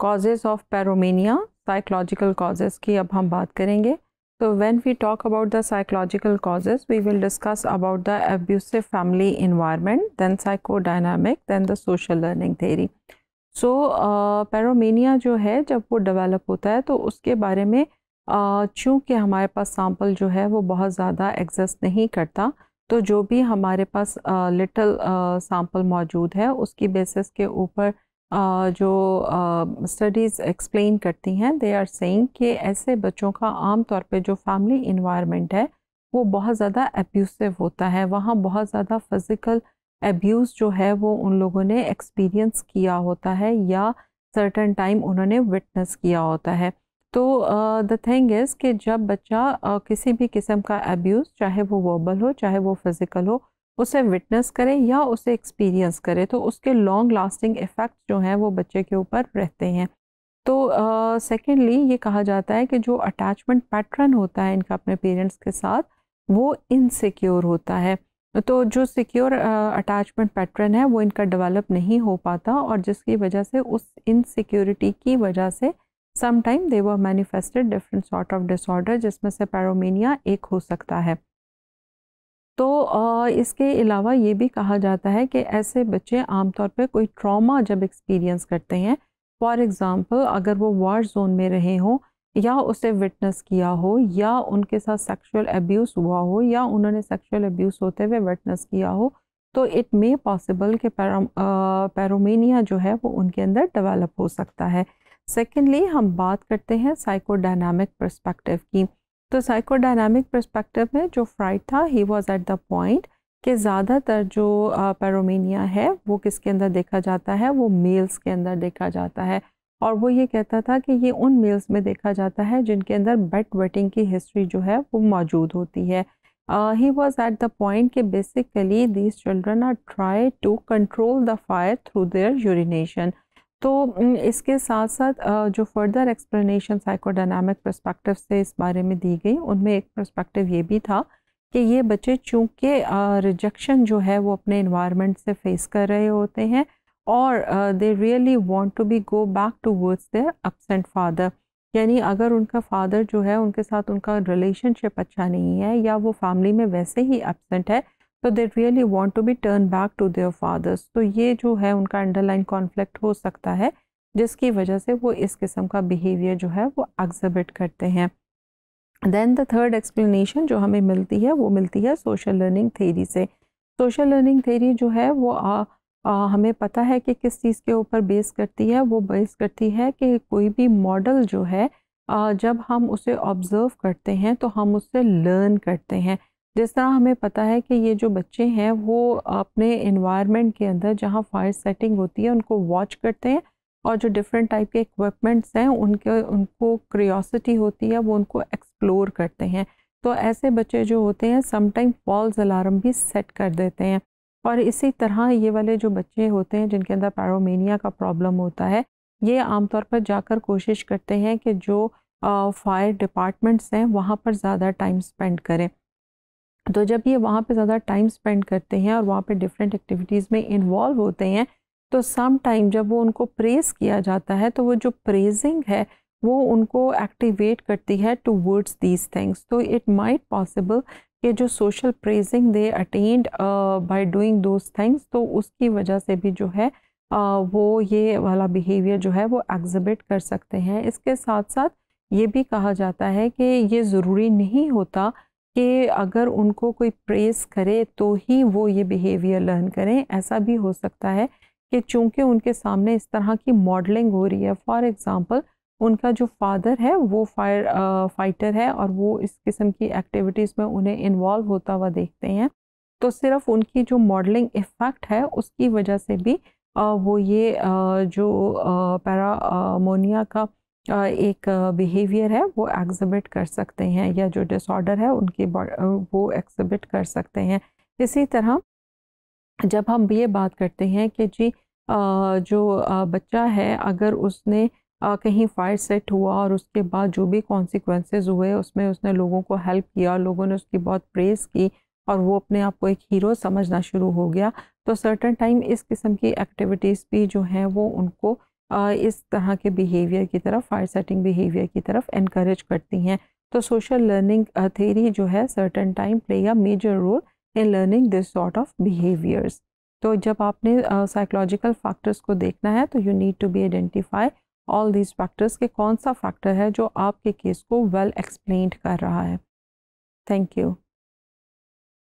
causes of pyromania psychological causes की अब हम बात करेंगे तो when we talk about the psychological causes we will discuss about the abusive family environment then psychodynamic then the social learning theory so pyromania जो है जब वो डेवलप होता है तो उसके बारे में uh, चूँकि हमारे पास सैम्पल जो है वो बहुत ज़्यादा एग्जस्ट नहीं करता तो जो भी हमारे पास लिटल uh, सैम्पल uh, मौजूद है उसकी बेसिस के ऊपर जो स्टडीज़ एक्सप्लेन करती हैं दे आर सेइंग कि ऐसे बच्चों का आम तौर पे जो फैमिली इन्वायरमेंट है वो बहुत ज़्यादा एब्यूसिव होता है वहाँ बहुत ज़्यादा फ़िज़िकल एब्यूज़ जो है वो उन लोगों ने एक्सपीरियंस किया होता है या सर्टन टाइम उन्होंने विटनेस किया होता है तो द थिंग इज़ कि जब बच्चा uh, किसी भी किस्म का एब्यूज़ चाहे वो वर्बल हो चाहे वो फ़िज़िकल हो उसे विटनेस करें या उसे एक्सपीरियंस करें तो उसके लॉन्ग लास्टिंग इफ़ेक्ट जो हैं वो बच्चे के ऊपर रहते हैं तो सेकेंडली uh, ये कहा जाता है कि जो अटैचमेंट पैटर्न होता है इनका अपने पेरेंट्स के साथ वो इनसिक्योर होता है तो जो सिक्योर अटैचमेंट पैटर्न है वो इनका डेवलप नहीं हो पाता और जिसकी वजह से उस इनसिक्योरिटी की वजह से sometime they were manifested different sort of disorder जिसमें से पैरोमीनिया एक हो सकता है तो इसके अलावा ये भी कहा जाता है कि ऐसे बच्चे आमतौर पर कोई ट्रामा जब एक्सपीरियंस करते हैं फॉर एग्ज़ाम्पल अगर वो वार जोन में रहे हों या उसे विटनेस किया हो या उनके साथ सेक्सुअल एब्यूज़ हुआ हो या उन्होंने सेक्सुअल एब्यूज़ होते हुए विटनेस किया हो तो इट मे पॉसिबल कि पैरोमेनिया जो है वो उनके अंदर डेवलप हो सकता है सेकेंडली हम बात करते हैं साइकोडायनामिक परस्पेक्टिव की तो साइकोडायनामिक परस्पेक्टिव में जो फ्राइड था he was at the point कि ज़्यादातर जो पैरोमिनिया है वो किसके अंदर देखा जाता है वो मेल्स के अंदर देखा जाता है और वो ये कहता था कि ये उन मेल्स में देखा जाता है जिनके अंदर बेट वेटिंग की हिस्ट्री जो है वो मौजूद होती है he was at the point कि basically these children are try to control the fire through their urination तो इसके साथ साथ जो फर्दर एक्सप्लेनेशन साइकोडायनामिक प्रस्पेक्टिव से इस बारे में दी गई उनमें एक प्रस्पेक्टिव ये भी था कि ये बच्चे चूँकि रिजेक्शन जो है वो अपने इन्वायरमेंट से फेस कर रहे होते हैं और they really want to be go back towards their absent father यानी अगर उनका फादर जो है उनके साथ उनका रिलेशनशिप अच्छा नहीं है या वो फैमिली में वैसे ही एबसेंट है so they really want to be turn back to their fathers तो ये जो है उनका अंडरलाइन कॉन्फ्लिक्ट हो सकता है जिसकी वजह से वो इस किस्म का बिहेवियर जो है वो एग्जिबिट करते हैं देन द थर्ड एक्सप्लेनेशन जो हमें मिलती है वो मिलती है सोशल लर्निंग थेरी से सोशल लर्निंग थेरी जो है वो आ, आ, हमें पता है कि किस चीज़ के ऊपर बेस करती है वो बेस करती है कि कोई भी मॉडल जो है आ, जब हम उसे ऑब्ज़र्व करते हैं तो हम उससे लर्न करते हैं जिस तरह हमें पता है कि ये जो बच्चे हैं वो अपने इन्वायरमेंट के अंदर जहाँ फायर सेटिंग होती है उनको वॉच करते हैं और जो डिफरेंट टाइप के इक्विपमेंट्स हैं उनके उनको क्रियोसिटी होती है वो उनको एक्सप्लोर करते हैं तो ऐसे बच्चे जो होते हैं समटाइम फॉल्स अलार्म भी सेट कर देते हैं और इसी तरह ये वाले जो बच्चे होते हैं जिनके अंदर पैरोमेनिया का प्रॉब्लम होता है ये आमतौर पर जाकर कोशिश करते हैं कि जो फायर डिपार्टमेंट्स हैं वहाँ पर ज़्यादा टाइम स्पेंड करें तो जब ये वहाँ पे ज़्यादा टाइम स्पेंड करते हैं और वहाँ पे डिफरेंट एक्टिविटीज़ में इन्वॉल्व होते हैं तो सम टाइम जब वो उनको प्रेस किया जाता है तो वो जो प्रेजिंग है वो उनको एक्टिवेट करती है टू वर्ड्स दीज थिंग्स तो इट माइट पॉसिबल कि जो social praising they attend by doing those things तो उसकी वजह से भी जो है uh, वो ये वाला बिहेवियर जो है वो एग्जिबिट कर सकते हैं इसके साथ साथ ये भी कहा जाता है कि ये ज़रूरी नहीं होता कि अगर उनको कोई प्रेस करे तो ही वो ये बिहेवियर लर्न करें ऐसा भी हो सकता है कि चूंकि उनके सामने इस तरह की मॉडलिंग हो रही है फॉर एग्ज़ाम्पल उनका जो फादर है वो फायर फाइटर है और वो इस किस्म की एक्टिविटीज़ में उन्हें इन्वॉल्व होता हुआ देखते हैं तो सिर्फ उनकी जो मॉडलिंग इफ़ेक्ट है उसकी वजह से भी आ, वो ये आ, जो पैरामोनिया का एक बिहेवियर है वो एग्जिबिट कर सकते हैं या जो डिसऑर्डर है उनके वो एग्जिबिट कर सकते हैं इसी तरह जब हम ये बात करते हैं कि जी जो बच्चा है अगर उसने कहीं फायर सेट हुआ और उसके बाद जो भी कॉन्सिक्वेंसेज हुए उसमें उसने लोगों को हेल्प किया लोगों ने उसकी बहुत प्रेज़ की और वो अपने आप को एक हीरो समझना शुरू हो गया तो सर्टन टाइम इस किस्म की एक्टिविटीज़ भी जो हैं वो उनको इस तरह के बिहेवियर की तरफ फायर सेटिंग बिहेवियर की तरफ इनक्रेज करती हैं तो सोशल लर्निंग थेरी जो है सर्टन टाइम प्ले या major role in learning this sort of behaviours तो जब आपने साइकोलॉजिकल uh, फैक्टर्स को देखना है तो you need to be identify all these factors के कौन सा फैक्टर है जो आपके केस को वेल well एक्सप्लेन कर रहा है थैंक यू